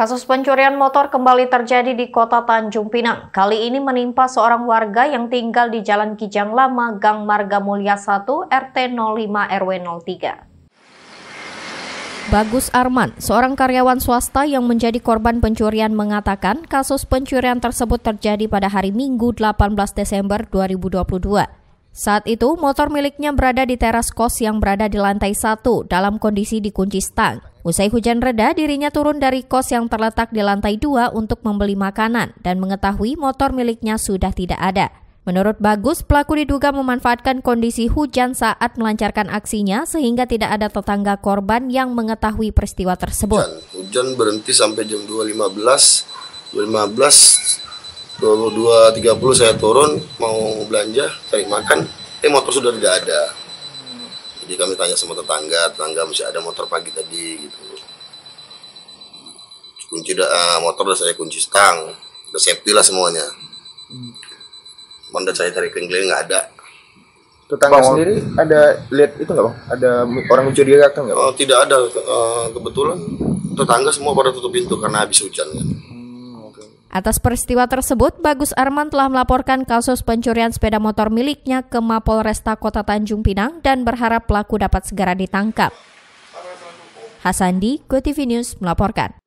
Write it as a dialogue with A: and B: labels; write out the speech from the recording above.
A: Kasus pencurian motor kembali terjadi di kota Tanjung Pinang. Kali ini menimpa seorang warga yang tinggal di Jalan Kijang Lama, Gang Marga Mulia 1, RT 05 RW 03. Bagus Arman, seorang karyawan swasta yang menjadi korban pencurian mengatakan kasus pencurian tersebut terjadi pada hari Minggu 18 Desember 2022. Saat itu, motor miliknya berada di teras kos yang berada di lantai satu dalam kondisi dikunci stang. Usai hujan reda, dirinya turun dari kos yang terletak di lantai dua untuk membeli makanan dan mengetahui motor miliknya sudah tidak ada. Menurut Bagus, pelaku diduga memanfaatkan kondisi hujan saat melancarkan aksinya sehingga tidak ada tetangga korban yang mengetahui peristiwa tersebut. Hujan,
B: hujan berhenti sampai jam 2.15, 2.15, 22.30 saya turun mau belanja, cari makan, eh motor sudah tidak ada jadi kami tanya sama tetangga tetangga masih ada motor pagi tadi gitu kunci da, uh, eh, motor udah saya kunci stang udah safety lah semuanya Mandat hmm. saya cari keliling nggak ada tetangga bang, sendiri ada lihat itu nggak bang ada orang mencurigakan nggak oh tidak ada uh, kebetulan tetangga semua pada tutup pintu karena habis hujan kan hmm.
A: Atas peristiwa tersebut, Bagus Arman telah melaporkan kasus pencurian sepeda motor miliknya ke Mapolresta Kota Tanjung Pinang dan berharap pelaku dapat segera ditangkap. Hasandi, GoTV News melaporkan.